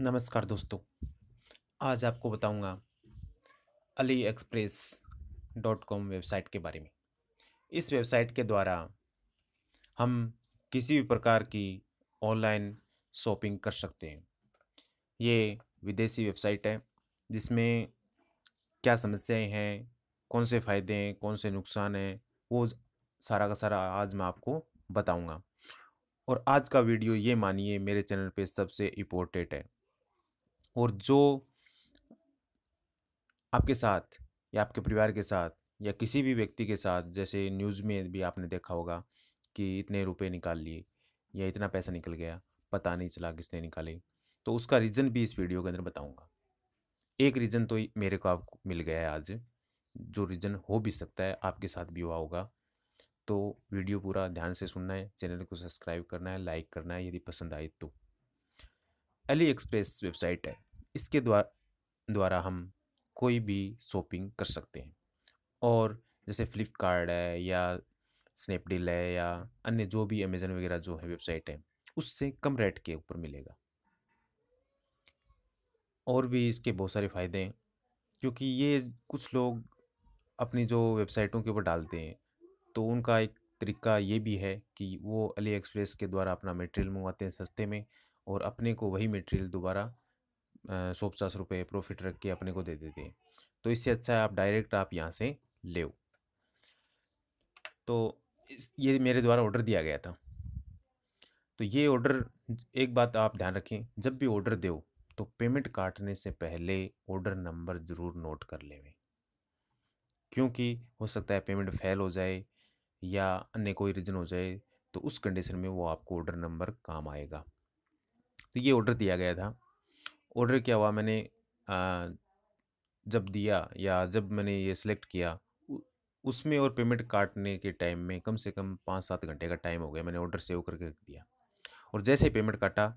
नमस्कार दोस्तों आज आपको बताऊंगा AliExpress dot com website के बारे में इस वेबसाइट के द्वारा हम किसी भी प्रकार की ऑनलाइन शॉपिंग कर सकते हैं ये विदेशी वेबसाइट है जिसमें क्या समस्याएं हैं कौन से फ़ायदे हैं कौन से नुकसान हैं वो सारा का सारा आज मैं आपको बताऊंगा और आज का वीडियो ये मानिए मेरे चैनल पे सबसे इम्पोर्टेंट है और जो आपके साथ या आपके परिवार के साथ या किसी भी व्यक्ति के साथ जैसे न्यूज़ में भी आपने देखा होगा कि इतने रुपए निकाल लिए या इतना पैसा निकल गया पता नहीं चला किसने निकाले तो उसका रीज़न भी इस वीडियो के अंदर बताऊंगा एक रीज़न तो मेरे को आपको मिल गया है आज जो रीज़न हो भी सकता है आपके साथ भी हुआ होगा तो वीडियो पूरा ध्यान से सुनना है चैनल को सब्सक्राइब करना है लाइक करना है यदि पसंद आए तो अली एक्सप्रेस वेबसाइट है इसके द्वारा द्वारा हम कोई भी शॉपिंग कर सकते हैं और जैसे फ्लिपकार्ट है या स्नैपडील है या अन्य जो भी अमेज़न वगैरह जो है वेबसाइट है उससे कम रेट के ऊपर मिलेगा और भी इसके बहुत सारे फ़ायदे हैं क्योंकि ये कुछ लोग अपनी जो वेबसाइटों के ऊपर डालते हैं तो उनका एक तरीका ये भी है कि वो अली एक्सप्रेस के द्वारा अपना मटेरियल मंगवाते हैं सस्ते में और अपने को वही मटेरियल दोबारा सौ पचास रुपये प्रॉफिट रख के अपने को दे देते हैं तो इससे अच्छा है आप डायरेक्ट आप यहाँ से ले तो ये मेरे द्वारा ऑर्डर दिया गया था तो ये ऑर्डर एक बात आप ध्यान रखें जब भी ऑर्डर दो तो पेमेंट काटने से पहले ऑर्डर नंबर ज़रूर नोट कर लेवें क्योंकि हो सकता है पेमेंट फेल हो जाए या अन्य कोई रीज़न हो जाए तो उस कंडीशन में वो आपको ऑर्डर नंबर काम आएगा तो ये ऑर्डर दिया गया था ऑर्डर क्या हुआ मैंने आ, जब दिया या जब मैंने ये सिलेक्ट किया उसमें और पेमेंट काटने के टाइम में कम से कम पाँच सात घंटे का टाइम हो गया मैंने ऑर्डर सेव करके रख दिया और जैसे ही पेमेंट काटा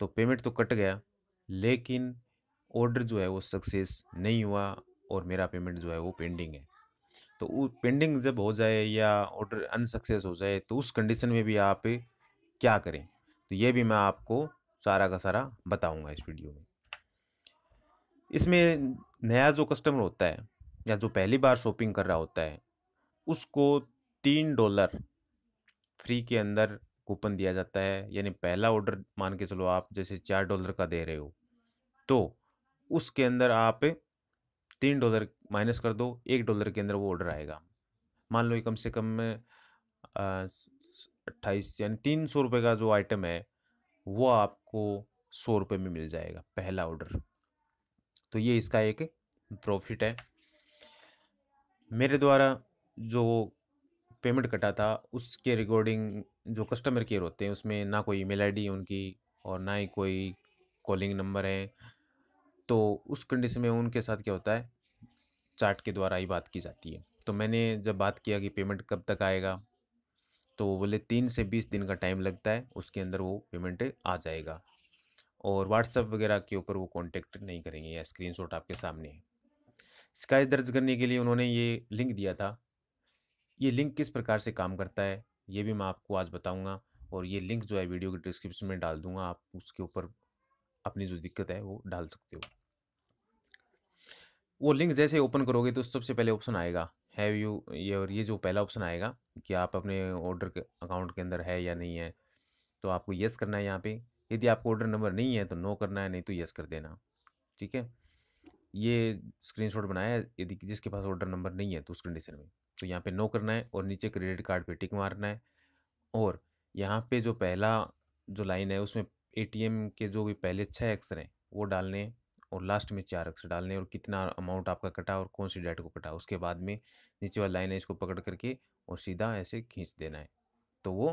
तो पेमेंट तो कट गया लेकिन ऑर्डर जो है वो सक्सेस नहीं हुआ और मेरा पेमेंट जो है वो पेंडिंग है तो वो पेंडिंग जब हो जाए या ऑर्डर अनसक्सेस हो जाए तो उस कंडीशन में भी आप क्या करें तो ये भी मैं आपको सारा का सारा बताऊंगा इस वीडियो में इसमें नया जो कस्टमर होता है या जो पहली बार शॉपिंग कर रहा होता है उसको तीन डॉलर फ्री के अंदर कूपन दिया जाता है यानी पहला ऑर्डर मान के चलो आप जैसे चार डॉलर का दे रहे हो तो उसके अंदर आप तीन डॉलर माइनस कर दो एक डॉलर के अंदर वो ऑर्डर आएगा मान लो कम से कम अट्ठाईस यानी तीन सौ रुपये का जो आइटम है वो आप आपको सौ रुपये में मिल जाएगा पहला ऑर्डर तो ये इसका एक प्रॉफिट है मेरे द्वारा जो पेमेंट कटा था उसके रिकॉर्डिंग जो कस्टमर केयर होते हैं उसमें ना कोई ईमेल आईडी उनकी और ना ही कोई कॉलिंग नंबर है तो उस कंडीशन में उनके साथ क्या होता है चार्ट के द्वारा ही बात की जाती है तो मैंने जब बात किया कि पेमेंट कब तक आएगा तो बोले तीन से बीस दिन का टाइम लगता है उसके अंदर वो पेमेंट आ जाएगा और व्हाट्सअप वगैरह के ऊपर वो कॉन्टेक्ट नहीं करेंगे या स्क्रीन आपके सामने है शिकायत दर्ज करने के लिए उन्होंने ये लिंक दिया था ये लिंक किस प्रकार से काम करता है ये भी मैं आपको आज बताऊंगा और ये लिंक जो है वीडियो के डिस्क्रिप्शन में डाल दूंगा आप उसके ऊपर अपनी जो दिक्कत है वो डाल सकते हो वो लिंक जैसे ओपन करोगे तो सबसे पहले ऑप्शन आएगा हैव यू ये और ये जो पहला ऑप्शन आएगा कि आप अपने ऑर्डर के अकाउंट के अंदर है या नहीं है तो आपको येस करना है यहाँ पे यदि आपको ऑर्डर नंबर नहीं है तो नो करना है नहीं तो येस कर देना ठीक है ये स्क्रीनशॉट बनाया है यदि जिसके पास ऑर्डर नंबर नहीं है तो उस कंडीशन में तो यहाँ पे नो करना है और नीचे क्रेडिट कार्ड पे टिक मारना है और यहाँ पे जो पहला जो लाइन है उसमें ए के जो भी पहले छः अक्षर हैं वो डालने हैं और लास्ट में चार अक्षर डालने और कितना अमाउंट आपका कटा और कौन सी डेट को कटा उसके बाद में नीचे वाला लाइन है इसको पकड़ करके और सीधा ऐसे खींच देना है तो वो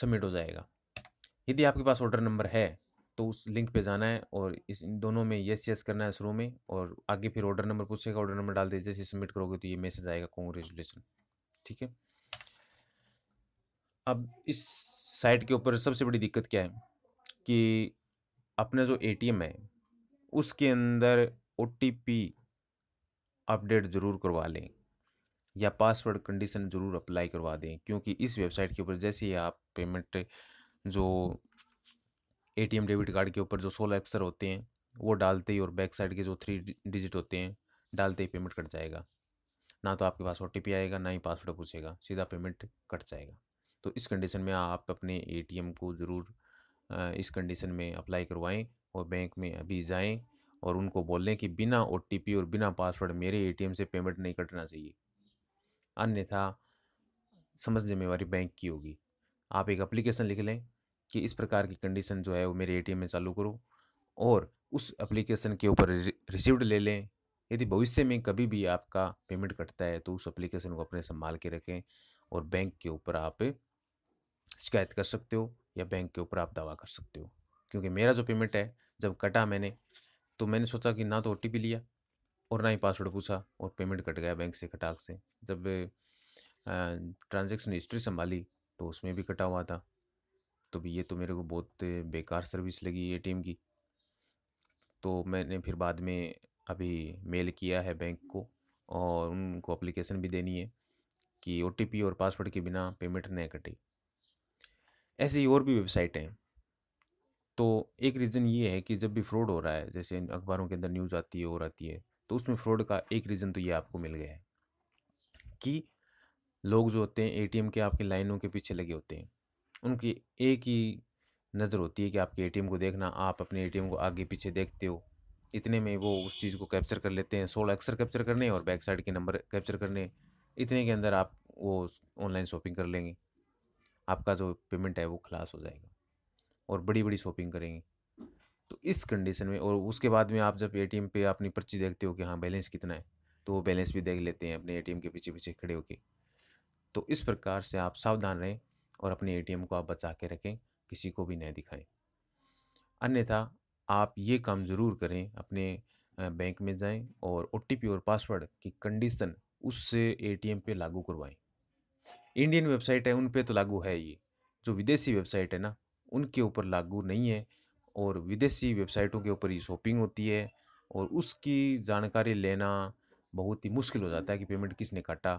सबमिट हो जाएगा यदि आपके पास ऑर्डर नंबर है तो उस लिंक पे जाना है और इस दोनों में यस यस करना है शुरू में और आगे फिर ऑर्डर नंबर पूछेगा ऑर्डर नंबर डाल दीजिए जैसे सबमिट करोगे तो ये मैसेज आएगा कॉन्ग्रेचुलेसन ठीक है अब इस साइट के ऊपर सबसे बड़ी दिक्कत क्या है कि अपना जो एम है उसके अंदर पी अपडेट ज़रूर करवा लें या पासवर्ड कंडीशन ज़रूर अप्लाई करवा दें क्योंकि इस वेबसाइट के ऊपर जैसे ही आप पेमेंट जो एम डेबिट कार्ड के ऊपर जो सोलह अक्सर होते हैं वो डालते ही और बैक साइड के जो थ्री डिजिट होते हैं डालते ही पेमेंट कट जाएगा ना तो आपके पास ओ आएगा ना ही पासवर्ड पूछेगा सीधा पेमेंट कट जाएगा तो इस कंडीशन में आप अपने ए को ज़रूर इस कंडीशन में अप्लाई करवाएं और बैंक में अभी जाएं और उनको बोल लें कि बिना ओ और बिना पासवर्ड मेरे एटीएम से पेमेंट नहीं कटना चाहिए अन्यथा समझ जिम्मेवारी बैंक की होगी आप एक एप्लीकेशन लिख लें कि इस प्रकार की कंडीशन जो है वो मेरे ए में चालू करो और उस एप्लीकेशन के ऊपर रिसिप्ट ले लें यदि भविष्य में कभी भी आपका पेमेंट कटता है तो उस एप्लीकेशन को अपने संभाल के रखें और बैंक के ऊपर आप शिकायत कर सकते हो या बैंक के ऊपर आप दावा कर सकते हो क्योंकि मेरा जो पेमेंट है जब कटा मैंने तो मैंने सोचा कि ना तो ओ लिया और ना ही पासवर्ड पूछा और पेमेंट कट गया बैंक से कटाक से जब ट्रांजेक्शन हिस्ट्री संभाली तो उसमें भी कटा हुआ था तो भी ये तो मेरे को बहुत बेकार सर्विस लगी ए की तो मैंने फिर बाद में अभी मेल किया है बैंक को और उनको अप्लीकेशन भी देनी है कि ओ और पासवर्ड के बिना पेमेंट नहीं कटे ऐसी और भी वेबसाइट हैं तो एक रीज़न ये है कि जब भी फ्रॉड हो रहा है जैसे अखबारों के अंदर न्यूज़ आती है और आती है तो उसमें फ्रॉड का एक रीज़न तो ये आपको मिल गया है कि लोग जो होते हैं एटीएम के आपके लाइनों के पीछे लगे होते हैं उनकी एक ही नज़र होती है कि आपके एटीएम को देखना आप अपने एटीएम को आगे पीछे देखते हो इतने में वो उस चीज़ को कैप्चर कर लेते हैं सोलह अक्सर कैप्चर करने और बैक साइड के नंबर कैप्चर करने इतने के अंदर आप वो ऑनलाइन शॉपिंग कर लेंगे आपका जो पेमेंट है वो खलास हो जाएगा और बड़ी बड़ी शॉपिंग करेंगे तो इस कंडीशन में और उसके बाद में आप जब एम पे अपनी पर्ची देखते हो कि हाँ बैलेंस कितना है तो वो बैलेंस भी देख लेते हैं अपने एम के पीछे पीछे खड़े होके तो इस प्रकार से आप सावधान रहें और अपने एम को आप बचा के रखें किसी को भी न दिखाएं अन्यथा आप ये काम ज़रूर करें अपने बैंक में जाएं और ओ और पासवर्ड की कंडीशन उससे एम पे लागू करवाएं इंडियन वेबसाइट है उन पे तो लागू है ये जो विदेशी वेबसाइट है ना उनके ऊपर लागू नहीं है और विदेशी वेबसाइटों के ऊपर ये शॉपिंग होती है और उसकी जानकारी लेना बहुत ही मुश्किल हो जाता है कि पेमेंट किसने काटा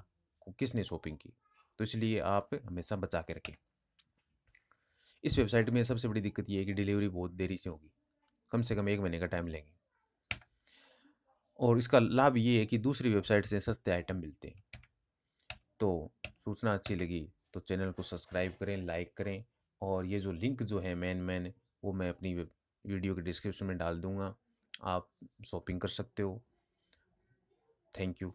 किसने शॉपिंग की तो इसलिए आप हमेशा बचा के रखें इस वेबसाइट में सबसे बड़ी दिक्कत ये है कि डिलीवरी बहुत देरी से होगी कम से कम एक महीने का टाइम लेंगे और इसका लाभ ये है कि दूसरी वेबसाइट से सस्ते आइटम मिलते हैं तो सूचना अच्छी लगी तो चैनल को सब्सक्राइब करें लाइक करें और ये जो लिंक जो है मैन मैन वो मैं अपनी वीडियो के डिस्क्रिप्शन में डाल दूँगा आप शॉपिंग कर सकते हो थैंक यू